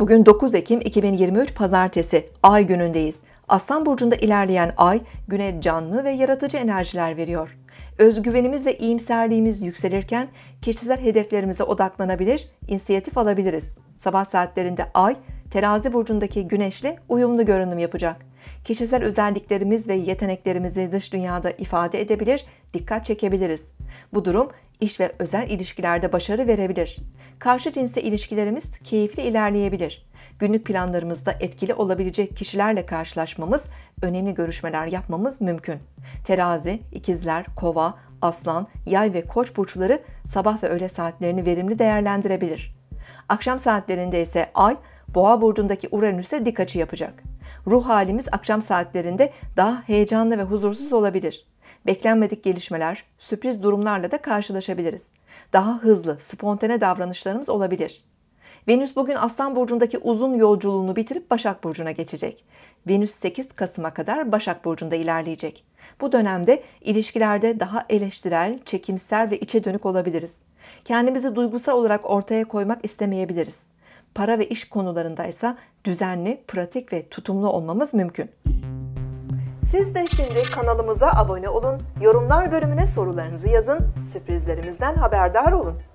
Bugün 9 Ekim 2023 Pazartesi Ay günündeyiz. Aslan burcunda ilerleyen Ay güne canlı ve yaratıcı enerjiler veriyor. Özgüvenimiz ve iyimserliğimiz yükselirken kişisel hedeflerimize odaklanabilir, inisiyatif alabiliriz. Sabah saatlerinde Ay Terazi burcundaki Güneş'le uyumlu görünüm yapacak. Kişisel özelliklerimiz ve yeteneklerimizi dış dünyada ifade edebilir, dikkat çekebiliriz. Bu durum iş ve özel ilişkilerde başarı verebilir. Karşı cinsle ilişkilerimiz keyifli ilerleyebilir. Günlük planlarımızda etkili olabilecek kişilerle karşılaşmamız, önemli görüşmeler yapmamız mümkün. Terazi, ikizler, kova, aslan, yay ve koç burçları sabah ve öğle saatlerini verimli değerlendirebilir. Akşam saatlerinde ise ay, boğa burcundaki Uranüs'e dik açı yapacak ruh halimiz akşam saatlerinde daha heyecanlı ve huzursuz olabilir. Beklenmedik gelişmeler, sürpriz durumlarla da karşılaşabiliriz. Daha hızlı, spontane davranışlarımız olabilir. Venüs bugün Aslan Burcu'ndaki uzun yolculuğunu bitirip Başak Burcu'na geçecek. Venüs 8 Kasım'a kadar Başak Burcu'nda ilerleyecek. Bu dönemde ilişkilerde daha eleştirel, çekimsel ve içe dönük olabiliriz. Kendimizi duygusal olarak ortaya koymak istemeyebiliriz para ve iş konularında ise düzenli, pratik ve tutumlu olmamız mümkün. Siz de şimdi kanalımıza abone olun, yorumlar bölümüne sorularınızı yazın, sürprizlerimizden haberdar olun.